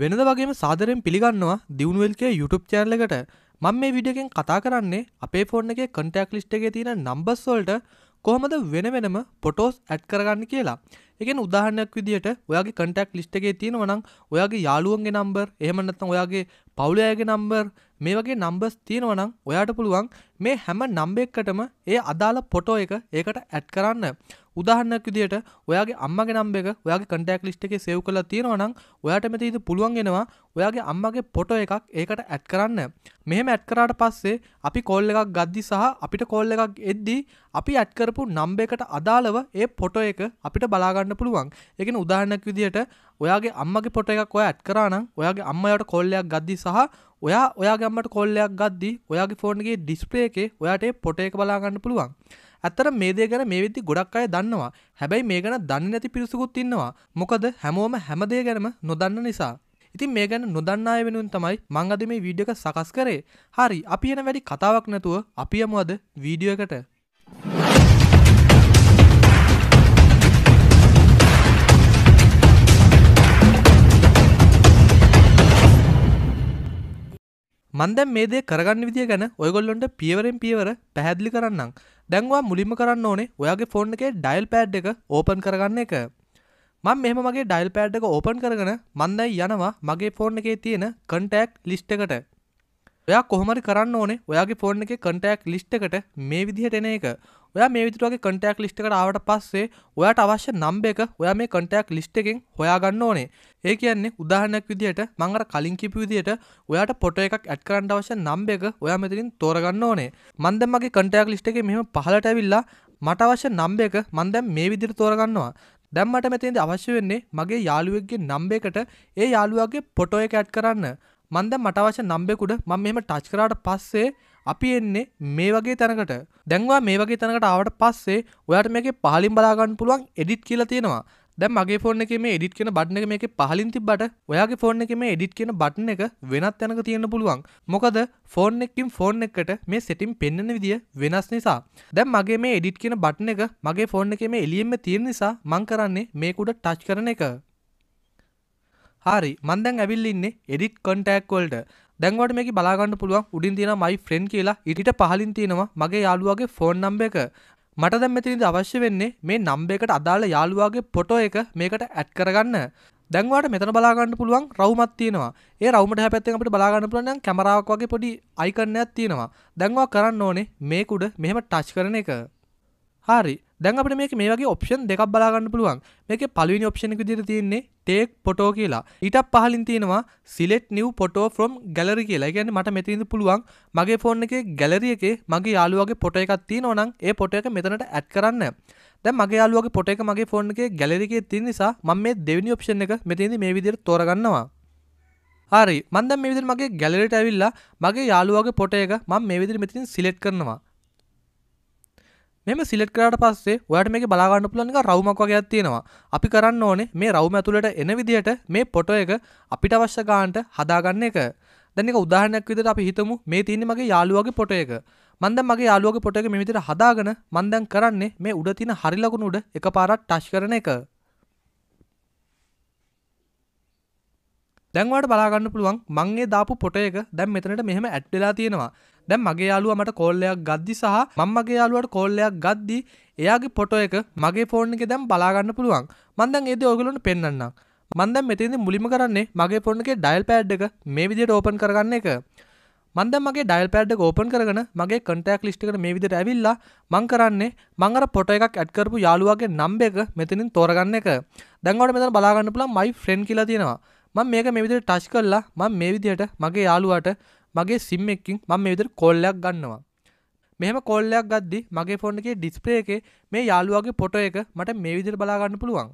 වෙනද වගේම සාදරෙන් පිළිගන්නවා දියුණුවල්ගේ YouTube චෑනලකට මං මේ විඩියකෙන් කතා කරන්නේ අපේ ෆෝර්න එක කටක් ලිස්ට එක තියෙන නම්බස්වල්ට කොහොමද වෙන වෙනම පොටෝස් ඇඩ් කරගන්න කියලා එකෙන් උදාහරණයක් විදිහට ඔයාගේ කටක් ලිස්ට එකේ තියෙනවනම් ඔයාගේ යාළුවන්ගේ නම්බර් එහෙමනත්තම් ඔයාගේ පවුලයාගේ නම්බර් මේ වගේ නම්බස් තියෙනවනම් ඔයාට පුළුවන් මේ හැම නම්බෙක්කටම ඒ අදාළ පොටෝ එක ඒකට ඇඩ් කරන්න උදාහරණයක් විදිහට ඔයාගේ අම්මගේ නම්බ එක ඔයාගේ කන්ටැක්ට් ලිස්ට් එකේ සේව් කරලා තියෙනවා නම් ඔයාට මෙතනදී පුළුවන් වෙනවා ඔයාගේ අම්මගේ ෆොටෝ එකක් ඒකට ඇඩ් කරන්න. මෙහෙම ඇඩ් කරාට පස්සේ අපි කෝල් එකක් ගද්දි සහ අපිට කෝල් එකක් එද්දී අපි ඇඩ් කරපු නම්බ එකට අදාළව ඒ ෆොටෝ එක අපිට බලා ගන්න පුළුවන්. ඒ කියන්නේ උදාහරණයක් විදිහට ඔයාගේ අම්මගේ ෆොටෝ එකක් ඔයා ඇඩ් කරා නම් ඔයාගේ අම්මා යාට කෝල් එකක් ගද්දි සහ ඔයා ඔයා ගම්මට කොල්ලයක් ගද්දි ඔයාගේ ෆෝන්ගේ ඩිස්ප්ලේ එකේ ඔයාට පොට එක බලාගන්න පුළුවන් ඇත්තට මේ දේ ගැන මේ විදි ගොඩක් අය දන්නවා හැබැයි මේ ගැන දන්නේ නැති පිරිසකුත් ඉන්නවා මොකද හැමෝම හැමදේ ගැනම නොදන්න නිසා ඉතින් මේ ගැන නොදන්නාය වෙනුවෙන් තමයි මං අද මේ වීඩියෝ එක සකස් කරේ හරි අපි එන වැඩි කතාවක් නැතුව අපි යමු අද වීඩියෝ එකට මන්දැම් මේදේ කරගන්න විදිිය ගැන ඔයගොල්ලොන්ට පියවරෙන් පියවර පැහැදිලි කරන්නම් දැන්වා මුලිම කරන්න ඕනේ ඔයාගේ ෆෝන් එකේ ඩයිල් පෑඩ් එක ඕපන් කරගන්න එක මං මෙහම මගේ ඩයිල් පෑඩ් එක ඕපන් කරගෙන මන්දයි යනවා මගේ ෆෝන් එකේ තියෙන කන්ටෑක් ලිස්් එකට ඔයා කොහමරි කරන්න ඕනේ ඔයාගේ ෆෝන් එක කන්ටෑක් ලිස්් එකට මේ විදිහට එන එක ඔයා මේ විදිහට කන්ටැක්ට් ලිස්ට් එකට ආවට පස්සේ ඔයාට අවශ්‍ය නම්බර් එක ඔයා මේ කන්ටැක්ට් ලිස්ට් එකෙන් හොයාගන්න ඕනේ. ඒ කියන්නේ උදාහරණයක් විදිහට මම අර කලින් කියපු විදිහට ඔයාට ෆොටෝ එකක් ඇඩ් කරන්න අවශ්‍ය නම්බර් එක ඔයා මෙතනින් තෝරගන්න ඕනේ. මම දැන් මගේ කන්ටැක්ට් ලිස්ට් එකේ මෙහෙම පහලට ඇවිල්ලා මට අවශ්‍ය නම්බර් එක මම දැන් මේ විදිහට තෝරගන්නවා. දැන් මට මෙතනදී අවශ්‍ය වෙන්නේ මගේ යාළුවෙක්ගේ නම්බර් එකට ඒ යාළුවාගේ ෆොටෝ එක ඇඩ් කරන්න. මන්ද මට අවශ්‍ය නම්බෙකුඩ මම මෙහෙම ටච් කරාට පස්සේ අපි එන්නේ මේ වගේ තැනකට දැන්වා මේ වගේ තැනකට ආවට පස්සේ ඔයාට මේකේ පහලින් බලාගන්න පුළුවන් එඩිට් කියලා තියෙනවා දැන් මගේ ෆෝන් එකේ මේ එඩිට් කියන බටන් එක මේකේ පහලින් තිබ්බට ඔයාගේ ෆෝන් එකේ මේ එඩිට් කියන බටන් එක වෙනත් තැනක තියෙන්න පුළුවන් මොකද ෆෝන් එකකින් ෆෝන් එකකට මේ සෙටින් පෙන්වන විදිය වෙනස් නිසා දැන් මගේ මේ එඩිට් කියන බටන් එක මගේ ෆෝන් එකේ මේ එළියෙම තියෙන නිසා මම කරන්නේ මේක උඩ ටච් කරන එක හරි මන්දැන් ඇවිල්ලින්නේ එඩිට් කොන්ටෑක්වල්ට දැන්වට මේක බලාගන්න පුළුවන් උඩින් තියෙන මයි ෆ්‍රෙන්ඩ් කියලා ඊට පහලින් තියෙනවා මගේ යාළුවාගේ ෆෝන් නම්බර් එක මට දැන් මෙතනදී අවශ්‍ය වෙන්නේ මේ නම්බර් එකට අදාළ යාළුවාගේ ෆොටෝ එක මේකට ඇඩ් කරගන්න. දැන් වාට මෙතන බලා ගන්න පුළුවන් රවුමක් තියෙනවා. ඒ රවුමට හැපැත්තෙන් අපිට බලා ගන්න පුළුවන් නම් කැමරාවක් වගේ පොඩි අයිකන් එකක් තියෙනවා. දැන් කරන්න ඕනේ මේක උඩ මෙහෙම ටච් කරන එක. හරි. දැන් අපට මේක මේ වගේ ඔප්ෂන් දෙකක් බලාගන්න පුළුවන් මේක පලවිනි ඔප්ෂණ විදිර තියෙන්නේ ටේක් පොටෝ කියලා ඊටත් පහලින් තියෙනවා select new photo from gallery කියලා ගැන මට මෙතිරිඳ පුළුවන් මගේ ෆෝන් එක ගැලරිය එක මගේ යාලුවගේ පොට එකක් තියෙනවනම් ඒ පොට එක මෙතනට ඇත් කරන්න දැන් මගේ යාලුවගේ පොට එක මගේ ෆෝන් එකේ ගැලරි එකේ තියෙන නිසා මම මේ දෙවෙනි ඔප්ෂන් එක මෙතනදී මේ විදිහට තෝරගන්නවා හරි මන්දම් මේ විදිහට මගේ ගැලරියට ඇවිල්ලා මගේ යාලුවගේ පොට එක මම මේ විදිහට මෙතනින් සිලෙක්ට් කරනවා මෙම සිලෙට් කරට පස්සේ ඔයාට මේක බලාගන්න පුළන්ක රවමක් වගේයක් තියෙනවා අපි කරන්න ඕනේ මේ රවම ඇතුළට එන විදිහට මේ පොටෝ එක අපිට අවශ්‍ය ගාන්ට හදාගන්න එක දැනික උදාහරණයක් විදිහට අපි හිතමු මේ තියෙන්නේ මගේ යාළුවාගේ පොටෝ එක මම දැන් මගේ යාළුවාගේ පොටෝ එක මේ විදිහට හදාගෙන මම දැන් කරන්නේ මේ උඩ තියෙන හරි ලකුණු උඩ එකපාරක් ටච් කරන එක දැන්වාට බලාගන්න පුළුවන් මංගේ දාපු පොටයක දැම් මෙතනට මෙහම ඇට්වෙලා තියෙනවා දැම් මගේ යාලුව මට කෝල්ලයක් ගද්දි සහ මංමගේ යාලුවට කෝල්ලයක් ගද්දි එයාගේ පොට එක මගේ ෆෝර්න් එක දැම් බලාගන්න පුළුවන් මන්දන් ඒද ඔගලොට පෙන්න්නම් මන්දම් මෙතිදි මුලිම කරන්නේ මගේ පොන්න එක ඩයිල් පෑඩ් එක මේ විදියට ඕපන් කරගන්න එක මන්දම් මගේ ඩයිල් පෑඩ් ඕපන් කරගෙන මගේ කටක් ලිස්ටිකට මේ විදිට ඇවිල්ලා මං කරන්නේ මංගර පොට එකක් ඇඩ්කරපු යාලුවගේ නම්බ එක මෙතනින් තෝරගන්න එක දැන්වට මෙතන බලාගන්න පුළන් මයි ෆ්‍රෙන්් කියලා තියෙනවා මම මේක මේ විදිහට ටච් කරලා මම මේ විදිහට මගේ යාළුවාට මගේ සිම් එකකින් මම මේ විදිහට කෝල් එකක් ගන්නවා මෙහම කොල්ලයක් ගද්දි මගේ ෆොන් එකේ ඩිස්ප්ලේ එකේ මේ යාළුවාගේ පොට එක මට මේ විදිහට බලා ගන්න පුළුවන්.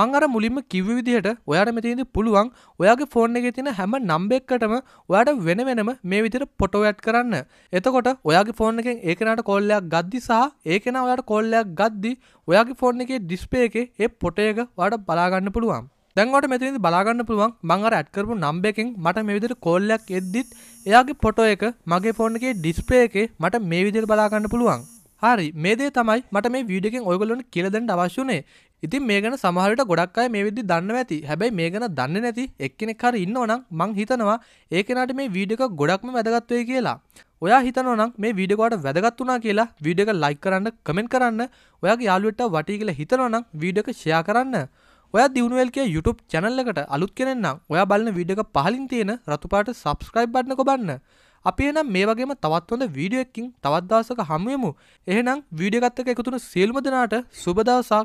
මං අර මුලින්ම කිව්ව විදිහට ඔයාට මෙතනදී පුළුවන් ඔයාගේ ෆෝන් එකේ තියෙන හැම නම්බර් එකකටම ඔයාට වෙන වෙනම මේ විදිහට ෆොටෝ ඇඩ් කරන්න. එතකොට ඔයාගේ ෆෝන් එකෙන් ඒ කෙනාට කෝල් එකක් ගද්දි සහ ඒ කෙනා ඔයාට කෝල් එකක් ගද්දි ඔයාගේ ෆෝන් එකේ ඩිස්ප්ලේ එකේ ඒ ෆොටෝ එක ඔයාට බලා ගන්න පුළුවන්. දැන්වට මෙතනදි බලාගන්න පුළුවන් මං අර ඇඩ් කරපු නම්බර් එකෙන් මට මේ විදිහට කෝල්ලයක් එද්දිත් එයාගේ ෆොටෝ එක මගේ ෆෝන් එකේ ඩිස්ප්ලේ එකේ මට මේ විදිහට බලා ගන්න පුළුවන්. හරි මේ දේ තමයි මට මේ වීඩියෝකෙන් ඔයගොල්ලොන්ට කියලා දෙන්න අවශ්‍ය උනේ. ඉතින් මේ ගැන සමහරට ගොඩක් අය මේ විදිහ දන්නව ඇති. හැබැයි මේ ගැන දන්නේ නැති එක්කෙනෙක් හරි ඉන්නවනම් මං හිතනවා ඒ කෙනාට මේ වීඩියෝ එක ගොඩක්ම වැදගත් වෙයි කියලා. ඔයා හිතනවනම් මේ වීඩියෝ එකට වැදගත් වුණා කියලා වීඩියෝ එක ලයික් කරන්න, කමෙන්ට් කරන්න, ඔයාගේ යාළුවෙක්ට වටී කියලා හිතනවනම් වීඩියෝ එක ෂෙයා කරන්න. ඔය දියුණුවල්ගේ YouTube චැනල්ලකට අලුත් කෙනෙන්නම් ඔයා බලන්න විඩක පහලින් තියෙන රතුපාට සබස්ක්‍රයිබ් බට්න කොබන්න අපි එනම් මේ වගේම තවත් හොඳ වීඩියෝ එකකින් තවත් දවසක හමුවෙමු එහෙනම් වීඩියෝ එකත් එක්ක එකතුන සියලුම දෙනාට සුබ දවසක්